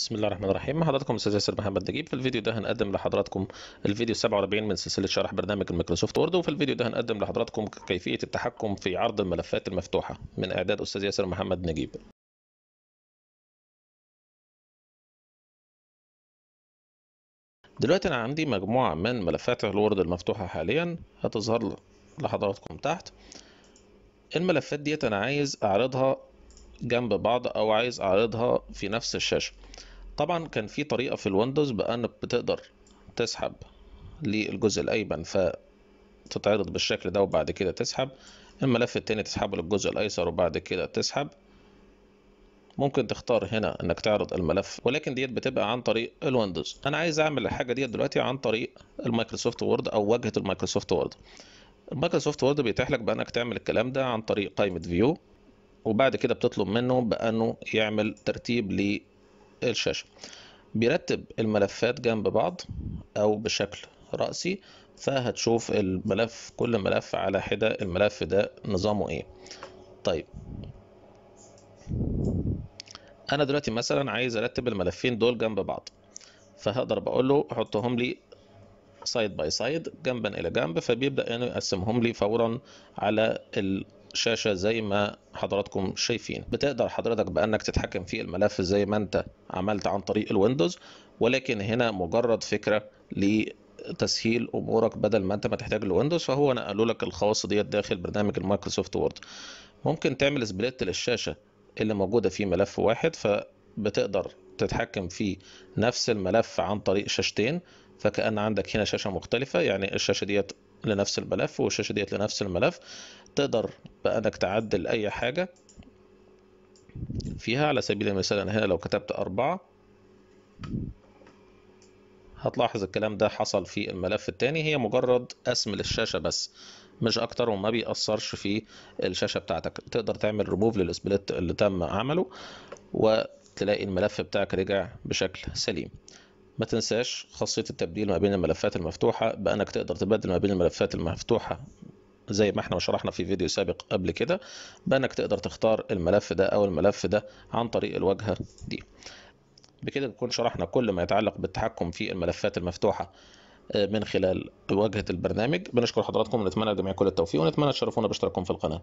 بسم الله الرحمن الرحيم مع حضراتكم استاذ ياسر محمد نجيب في الفيديو ده هنقدم لحضراتكم الفيديو 47 من سلسله شرح برنامج الميكروسوفت وورد وفي الفيديو ده هنقدم لحضراتكم كيفيه التحكم في عرض الملفات المفتوحه من اعداد استاذ ياسر محمد نجيب دلوقتي انا عندي مجموعه من ملفات الوورد المفتوحه حاليا هتظهر لحضراتكم تحت الملفات ديت انا عايز اعرضها جنب بعض او عايز اعرضها في نفس الشاشة طبعا كان في طريقة في الويندوز بان بتقدر تسحب للجزء الايمن فتتعرض بالشكل ده وبعد كده تسحب الملف التاني تسحبه للجزء الايسر وبعد كده تسحب ممكن تختار هنا انك تعرض الملف ولكن ديت بتبقى عن طريق الويندوز انا عايز اعمل الحاجه ديت دلوقتي عن طريق المايكروسوفت وورد او واجهه المايكروسوفت وورد المايكروسوفت وورد بيتيح لك بانك تعمل الكلام ده عن طريق قائمه فيو وبعد كده بتطلب منه بأنه يعمل ترتيب للشاشة بيرتب الملفات جنب بعض أو بشكل رأسي فهتشوف الملف كل ملف على حدة الملف ده نظامه إيه طيب أنا دلوقتي مثلا عايز أرتب الملفين دول جنب بعض فهقدر بقول له حطهم لي سايد باي سايد جنبا الى جنب فبيبدا انه يقسمهم لي فورا على شاشة زي ما حضراتكم شايفين بتقدر حضرتك بأنك تتحكم في الملف زي ما أنت عملت عن طريق الويندوز ولكن هنا مجرد فكرة تسهيل امورك بدل ما انت ما تحتاج لويندوز فهو نقلوا لك الخواص ديت داخل برنامج المايكروسوفت وورد ممكن تعمل سبليت للشاشه اللي موجوده في ملف واحد فبتقدر تتحكم في نفس الملف عن طريق شاشتين فكأن عندك هنا شاشة مختلفة يعني الشاشة ديت لنفس الملف والشاشة ديت لنفس الملف تقدر بقى انك تعدل أي حاجة فيها على سبيل المثال أنا هنا لو كتبت أربعة هتلاحظ الكلام ده حصل في الملف التاني هي مجرد اسم للشاشة بس مش اكتر وما بيأثرش في الشاشة بتاعتك تقدر تعمل ريموف للسبليت اللي تم عمله وتلاقي الملف بتاعك رجع بشكل سليم ما تنساش خاصية التبديل ما بين الملفات المفتوحة بأنك تقدر تبدل ما بين الملفات المفتوحة زي ما احنا شرحنا في فيديو سابق قبل كده بأنك تقدر تختار الملف ده أو الملف ده عن طريق الواجهة دي بكده نكون شرحنا كل ما يتعلق بالتحكم في الملفات المفتوحة آه، من خلال واجهة البرنامج بنشكر حضراتكم ونتمنى للجميع كل التوفيق ونتمنى تشرفونا باشتراككم في القناة